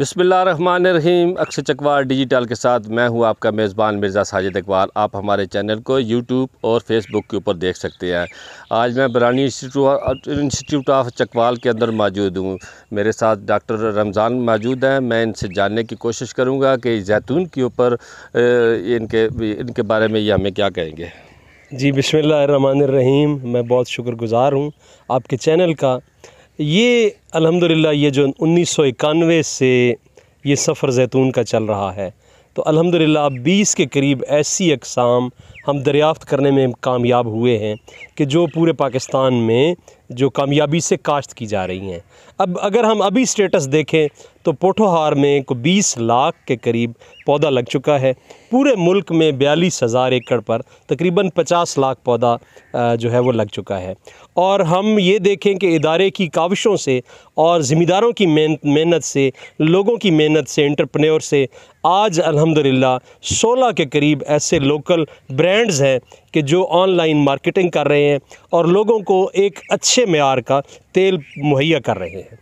रहीम Akshay चकवार digital के साथ मैं हूं आपका मेज़बान मिर्ज़ा साजिद अकबाल आप हमारे चैनल को यूट्यूब और फेसबुक के ऊपर देख सकते हैं आज मैं बरानी इंस्टीट्यूट ऑफ चकवाल के अंदर मौजूद हूं मेरे साथ डॉक्टर रमज़ान मौजूद हैं मैं इनसे जानने की कोशिश करूंगा कि जैतून के ऊपर इनके इनके बारे में ये हमें क्या कहेंगे जी बिसमीम मैं बहुत शुक्रगुज़ार हूँ आपके चैनल का ये अल्हम्दुलिल्लाह ये जो उन्नीस सौ इक्यानवे से ये सफ़र जैतून का चल रहा है तो अल्हम्दुलिल्लाह अब बीस के करीब ऐसी अकसाम हम दरियाफ़्त करने में कामयाब हुए हैं कि जो पूरे पाकिस्तान में जो कामयाबी से काश्त की जा रही हैं अब अगर हम अभी स्टेटस देखें तो पोठोहार में को 20 लाख के करीब पौधा लग चुका है पूरे मुल्क में बयालीस हज़ार एकड़ पर तकरीबन 50 लाख पौधा जो है वो लग चुका है और हम ये देखें कि इदारे की काविशों से और ज़िम्मेदारों की मेहनत से लोगों की मेहनत से इंटरप्रेन्योर से आज अलहमदिल्ला सोलह के करीब ऐसे लोकल ब्रांड्स हैं कि जो ऑनलाइन मार्केटिंग कर रहे हैं और लोगों को एक अच्छे मैार का तेल मुहैया कर रहे हैं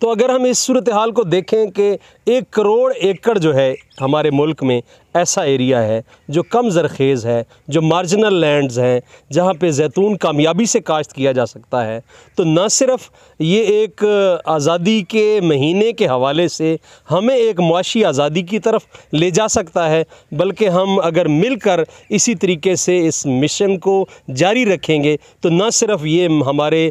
तो अगर हम इस सूरत हाल को देखें कि एक करोड़ एकड़ जो है हमारे मुल्क में ऐसा एरिया है जो कम ज़रखेज़ है जो मार्जिनल लैंड्स हैं जहाँ पे जैतून कामयाबी से काश्त किया जा सकता है तो न सिर्फ ये एक आज़ादी के महीने के हवाले से हमें एक मुशी आज़ादी की तरफ ले जा सकता है बल्कि हम अगर मिलकर इसी तरीके से इस मिशन को जारी रखेंगे तो ना सिर्फ ये हमारे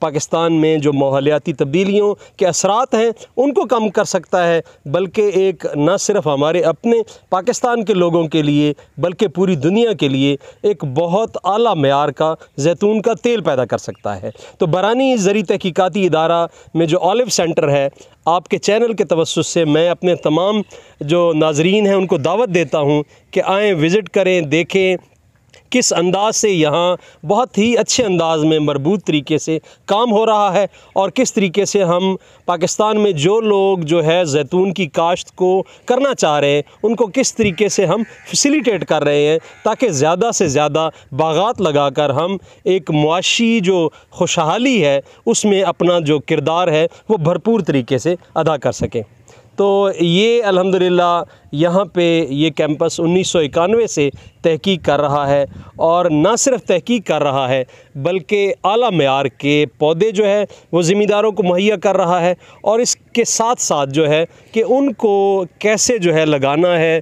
पाकिस्तान में जो माहौलियाती तब्दीलियों के असरात हैं उनको कम कर सकता है बल्कि एक न सिर्फ हमारे अपने पाकिस्तान के लोगों के लिए बल्कि पूरी दुनिया के लिए एक बहुत अली मैार का जैतून का तेल पैदा कर सकता है तो बरानी ज़री तहकीकती इदारा में जो ऑलिव सेंटर है आपके चैनल के तवसत से मैं अपने तमाम जो नाजरीन हैं उनको दावत देता हूँ कि आएँ विज़िट करें देखें किस अंदाज से यहाँ बहुत ही अच्छे अंदाज में मरबूत तरीके से काम हो रहा है और किस तरीके से हम पाकिस्तान में जो लोग जो है जैतून की काश्त को करना चाह रहे हैं उनको किस तरीके से हम फैसिलिटेट कर रहे हैं ताकि ज़्यादा से ज़्यादा बागात लगा कर हम एक मुआशी जो खुशहाली है उसमें अपना जो किरदार है वो भरपूर तरीके से अदा कर सकें तो ये अल्हम्दुलिल्लाह यहाँ पे ये कैंपस उन्नीस से तहकीक कर रहा है और ना सिर्फ तहकीक कर रहा है बल्कि आला मैार के पौधे जो है वो ज़िम्मेदारों को मुहैया कर रहा है और इसके साथ साथ जो है कि उनको कैसे जो है लगाना है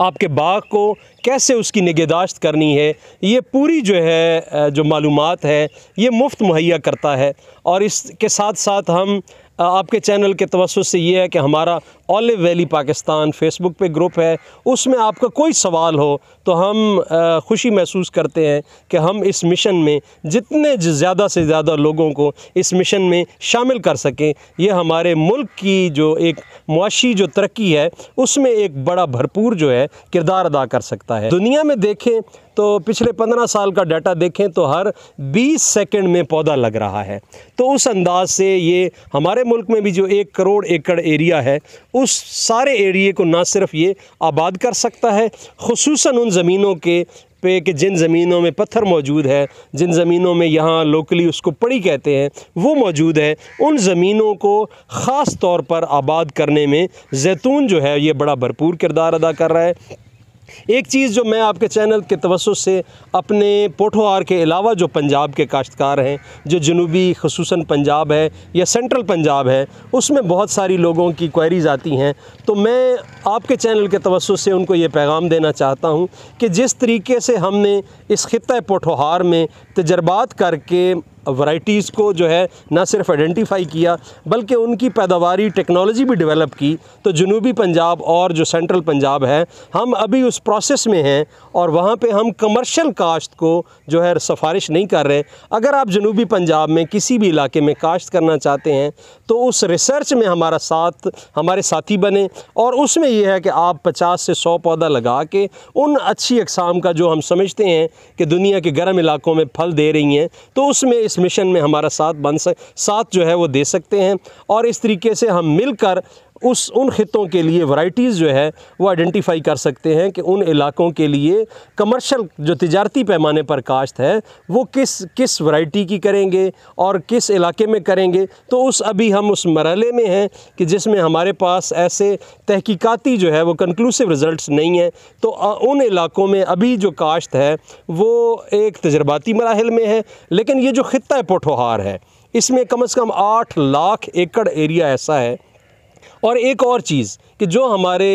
आपके बाग को कैसे उसकी निगहदाश्त करनी है ये पूरी जो है जो मालूम है ये मुफ्त मुहैया करता है और इसके साथ साथ हम आपके चैनल के तवसत से ये है कि हमारा ऑलिव वैली पाकिस्तान फेसबुक पे ग्रुप है उसमें आपका कोई सवाल हो तो हम खुशी महसूस करते हैं कि हम इस मिशन में जितने ज़्यादा से ज़्यादा लोगों को इस मिशन में शामिल कर सकें ये हमारे मुल्क की जो एक मुशी जो तरक्की है उसमें एक बड़ा भरपूर जो है किरदार अदा कर सकता है दुनिया में देखें तो पिछले पंद्रह साल का डाटा देखें तो हर बीस सेकेंड में पौधा लग रहा है तो उस अंदाज से ये हमारे मुल्क में भी जो एक करोड़ एकड़ एरिया है उस सारे एरिए को ना सिर्फ ये आबाद कर सकता है खसूस उन ज़मीनों के पे कि जिन ज़मीनों में पत्थर मौजूद है जिन ज़मीनों में यहाँ लोकली उसको पड़ी कहते हैं वो मौजूद है उन ज़मीनों को ख़ास तौर पर आबाद करने में जैतून जो है ये बड़ा भरपूर किरदार अदा कर रहा है एक चीज़ जो मैं आपके चैनल के तवसत से अपने पोठोहार के अलावा जो पंजाब के काश्तकार हैं जो जनूबी खसूस पंजाब है या सेंट्रल पंजाब है उसमें बहुत सारी लोगों की क्वैरीज आती हैं तो मैं आपके चैनल के तवसत से उनको ये पैगाम देना चाहता हूँ कि जिस तरीके से हमने इस ख़त पोठोहार में तजर्बात करके वैरायटीज़ को जो है ना सिर्फ आइडेंटिफाई किया बल्कि उनकी पैदावारी टेक्नोलॉजी भी डेवलप की तो जनूबी पंजाब और जो सेंट्रल पंजाब है हम अभी उस प्रोसेस में हैं और वहाँ पे हम कमर्शियल काश्त को जो है सफारिश नहीं कर रहे अगर आप जनूबी पंजाब में किसी भी इलाके में काश्त करना चाहते हैं तो उस रिसर्च में हमारा साथ हमारे साथी बने और उसमें यह है कि आप पचास से सौ पौधा लगा के उन अच्छी अकसाम का जो हम समझते हैं कि दुनिया के गर्म इलाकों में फल दे रही हैं तो उसमें इस मिशन में हमारा साथ बन सक साथ जो है वो दे सकते हैं और इस तरीके से हम मिलकर उस उन ख़ितों के लिए वैरायटीज़ जो है वो आइडेंटिफाई कर सकते हैं कि उन इलाकों के लिए कमर्शल जो तजारती पैमाने पर काश्त है वो किस किस वैरायटी की करेंगे और किस इलाके में करेंगे तो उस अभी हम उस मरहले में हैं कि जिसमें हमारे पास ऐसे तहकीकाती जो है वो कंक्लूसिव रिज़ल्ट नहीं हैं तो उन इलाकों में अभी जो काश्त है वो एक तजर्बाती मराहल में है लेकिन ये जो ख़त्ता पोठोहार है इसमें कम अज़ कम आठ लाख एकड़ एरिया ऐसा है और एक और चीज़ कि जो हमारे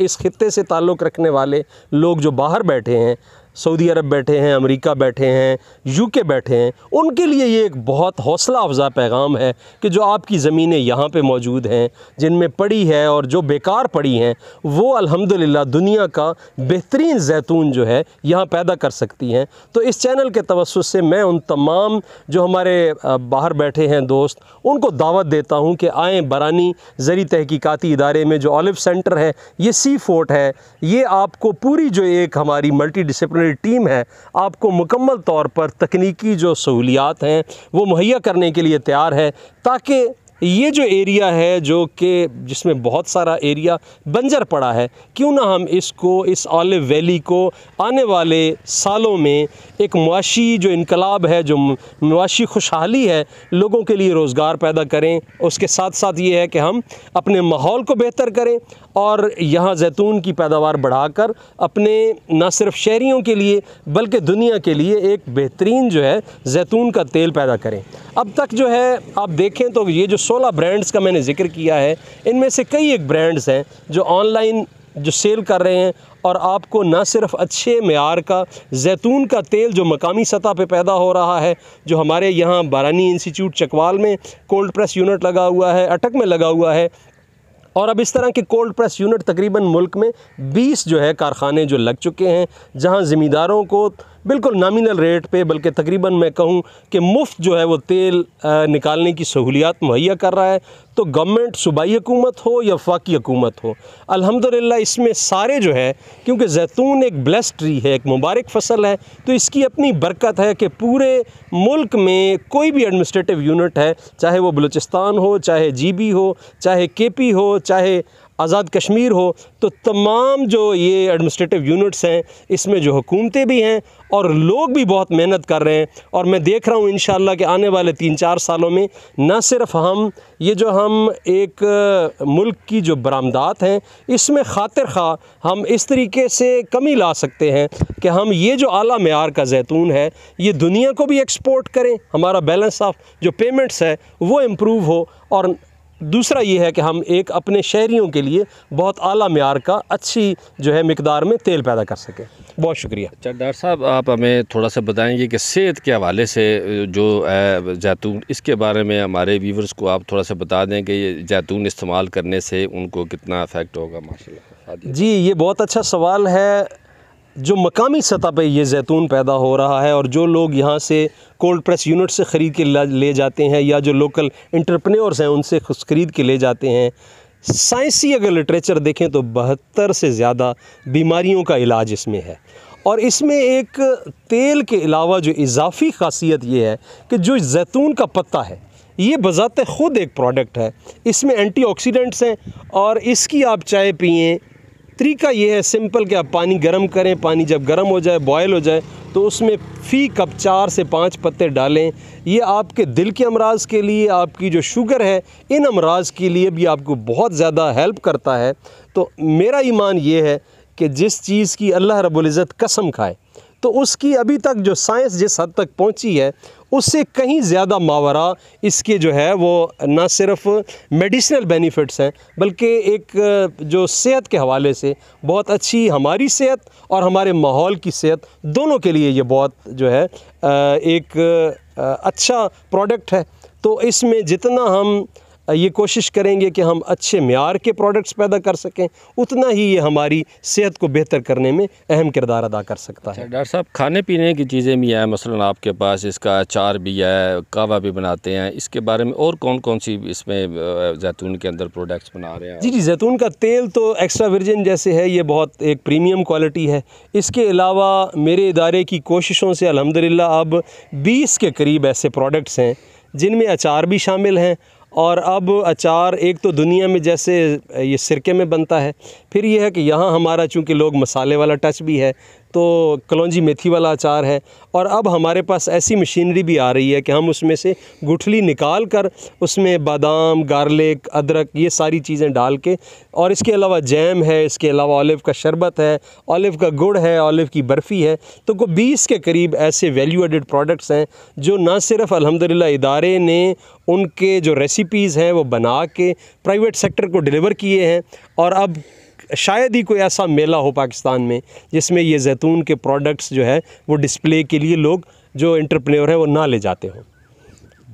इस खत्े से ताल्लुक़ रखने वाले लोग जो बाहर बैठे हैं सऊदी अरब बैठे हैं अमेरिका बैठे हैं यूके बैठे हैं उनके लिए ये एक बहुत हौसला अफजा पैगाम है कि जो आपकी ज़मीनें यहाँ पे मौजूद हैं जिनमें पड़ी है और जो बेकार पड़ी हैं वो अल्हम्दुलिल्लाह दुनिया का बेहतरीन जैतून जो है यहाँ पैदा कर सकती हैं तो इस चैनल के तवसत से मैं उन तमाम जो हमारे बाहर बैठे हैं दोस्त उनको दावत देता हूँ कि आएँ बरानी ज़री तहकीकती इदारे में जो ऑलिव सेंटर है ये सी फोर्ट है ये आपको पूरी जो एक हमारी मल्टी डिसप्लिन प्रोफेशनल टीम है आपको मुकम्मल तौर पर तकनीकी जो सहूलियात हैं वो मुहैया करने के लिए तैयार है ताकि ये जो एरिया है जो कि जिसमें बहुत सारा एरिया बंजर पड़ा है क्यों ना हम इसको इस ऑलि वैली को आने वाले सालों में एक मुआशी जो इनकलाब है जो मुआशी खुशहाली है लोगों के लिए रोज़गार पैदा करें उसके साथ साथ ये है कि हम अपने माहौल को बेहतर करें और यहाँ जैतून की पैदावार बढ़ाकर अपने न सिर्फ शहरीों के लिए बल्कि दुनिया के लिए एक बेहतरीन जो है जैतून का तेल पैदा करें अब तक जो है आप देखें तो ये जो सोलह ब्रांड्स का मैंने जिक्र किया है इनमें से कई एक ब्रांड्स हैं जो ऑनलाइन जो सेल कर रहे हैं और आपको ना सिर्फ अच्छे मैार का जैतून का तेल जो मकामी सतह पे पैदा हो रहा है जो हमारे यहाँ बारानी इंस्टीट्यूट चकवाल में कोल्ड प्रेस यूनिट लगा हुआ है अटक में लगा हुआ है और अब इस तरह के कोल्ड प्रेस यूनिट तकरीबन मुल्क में 20 जो है कारखाने जो लग चुके हैं जहाँ ज़मींदारों को बिल्कुल नामिनल रेट पे बल्कि तकरीबन मैं कहूँ कि मुफ्त जो है वो तेल निकालने की सहूलियात मुहैया कर रहा है तो गवर्नमेंट सूबाई हुकूमत हो या फाकी हुकूमत हो अल्हम्दुलिल्लाह इसमें सारे जो है क्योंकि जैतून एक ब्लेस ट्री है एक मुबारक फसल है तो इसकी अपनी बरकत है कि पूरे मुल्क में कोई भी एडमिनिस्ट्रेटिव यूनिट है चाहे वो बलूचिस्तान हो चाहे बी हो चाहे पी हो चाहे आज़ाद कश्मीर हो तो तमाम जो ये एडमिनिस्ट्रेटिव यूनिट्स हैं इसमें जो हुकूमतें भी हैं और लोग भी बहुत मेहनत कर रहे हैं और मैं देख रहा हूँ इन कि आने वाले तीन चार सालों में न सिर्फ हम ये जो हम एक मुल्क की जो बरामदात हैं इसमें खातिर खा हम इस तरीके से कमी ला सकते हैं कि हम ये जो अला मैार का जैतून है ये दुनिया को भी एक्सपोर्ट करें हमारा बैलेंस ऑफ जो पेमेंट्स है वो इम्प्रूव हो और दूसरा ये है कि हम एक अपने शहरीों के लिए बहुत अली मैार का अच्छी जो है मकदार में तेल पैदा कर सकें बहुत शुक्रिया अच्छा डॉक्टर साहब आप हमें थोड़ा सा बताएंगे कि सेहत के हवाले से जो जैतून इसके बारे में हमारे व्यूवर्स को आप थोड़ा सा बता दें कि जैतून इस्तेमाल करने से उनको कितना अफेक्ट होगा माशा जी ये बहुत अच्छा सवाल है जो मकामी सतह पे ये जैतून पैदा हो रहा है और जो लोग यहाँ से कोल्ड प्रेस यूनिट से ख़रीद के ले जाते हैं या जो लोकल इंटरप्रेन्योर्स हैं उनसे ख़रीद के ले जाते हैं साइंसी अगर लिटरेचर देखें तो बहत्तर से ज़्यादा बीमारियों का इलाज इसमें है और इसमें एक तेल के अलावा जो इजाफी खासियत ये है कि जो जैतून का पत्ता है ये बज़ात ख़ुद एक प्रोडक्ट है इसमें एंटीऑक्सीडेंट्स हैं और इसकी आप चाय पिएँ तरीका ये है सिंपल कि आप पानी गर्म करें पानी जब गर्म हो जाए बॉयल हो जाए तो उसमें फ़ी कप चार से पाँच पत्ते डालें ये आपके दिल के अमराज के लिए आपकी जो शुगर है इन अमराज के लिए भी आपको बहुत ज़्यादा हेल्प करता है तो मेरा ईमान ये है कि जिस चीज़ की अल्लाह रबुल्ज़त कसम खाए तो उसकी अभी तक जो साइंस जिस हद तक पहुंची है उससे कहीं ज़्यादा मावरा इसके जो है वो ना सिर्फ मेडिसिनल बेनिफिट्स हैं बल्कि एक जो सेहत के हवाले से बहुत अच्छी हमारी सेहत और हमारे माहौल की सेहत दोनों के लिए ये बहुत जो है एक अच्छा प्रोडक्ट है तो इसमें जितना हम ये कोशिश करेंगे कि हम अच्छे मैार के प्रोडक्ट्स पैदा कर सकें उतना ही ये हमारी सेहत को बेहतर करने में अहम किरदार अदा कर सकता है अच्छा, डॉक्टर साहब खाने पीने की चीज़ें भी हैं मसलन आपके पास इसका अचार भी है कावा भी बनाते हैं इसके बारे में और कौन कौन सी इसमें जैतून के अंदर प्रोडक्ट्स बना रहे हैं जी जी जैतून का तेल तो एक्स्ट्रा वर्जिन जैसे है ये बहुत एक प्रीमियम क्वालिटी है इसके अलावा मेरे इदारे की कोशिशों से अलहमदिल्ला अब बीस के करीब ऐसे प्रोडक्ट्स हैं जिनमें अचार भी शामिल हैं और अब अचार एक तो दुनिया में जैसे ये सिरके में बनता है फिर ये है कि यहाँ हमारा चूँकि लोग मसाले वाला टच भी है तो कलौजी मेथी वाला अचार है और अब हमारे पास ऐसी मशीनरी भी आ रही है कि हम उसमें से गुठली निकाल कर उसमें बादाम गार्लिक अदरक ये सारी चीज़ें डाल के और इसके अलावा जैम है इसके अलावा ऑलिव का शरबत है ऑलिव का गुड़ है ऑलिव की बर्फ़ी है तो को बीस के करीब ऐसे वैल्यू एडिड प्रोडक्ट्स हैं जो ना सिर्फ अलहमदिल्ला इदारे ने उनके जो रेसिपीज़ हैं वो बना के प्राइवेट सेक्टर को डिलीवर किए हैं और अब शायद ही कोई ऐसा मेला हो पाकिस्तान में जिसमें ये जैतून के प्रोडक्ट्स जो है वो डिस्प्ले के लिए लोग जो इंटरप्रेन्योर है वो ना ले जाते हों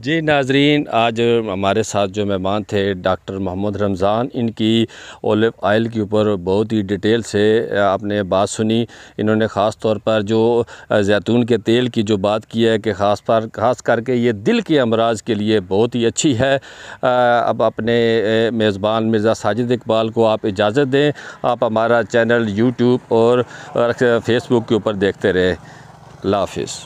जी नाजरीन आज हमारे साथ जो मेहमान थे डॉक्टर मोहम्मद रमज़ान इनकी ओलिव आयल के ऊपर बहुत ही डिटेल से आपने बात सुनी इन्होंने ख़ास तौर पर जो जैतून के तेल की जो बात की है कि ख़ास पर ख़ास करके ये दिल के अमराज के लिए बहुत ही अच्छी है अब अपने मेज़बान मिर्ज़ा साजिद इकबाल को आप इजाज़त दें आप हमारा चैनल यूट्यूब और फेसबुक के ऊपर देखते रहें लाफिज़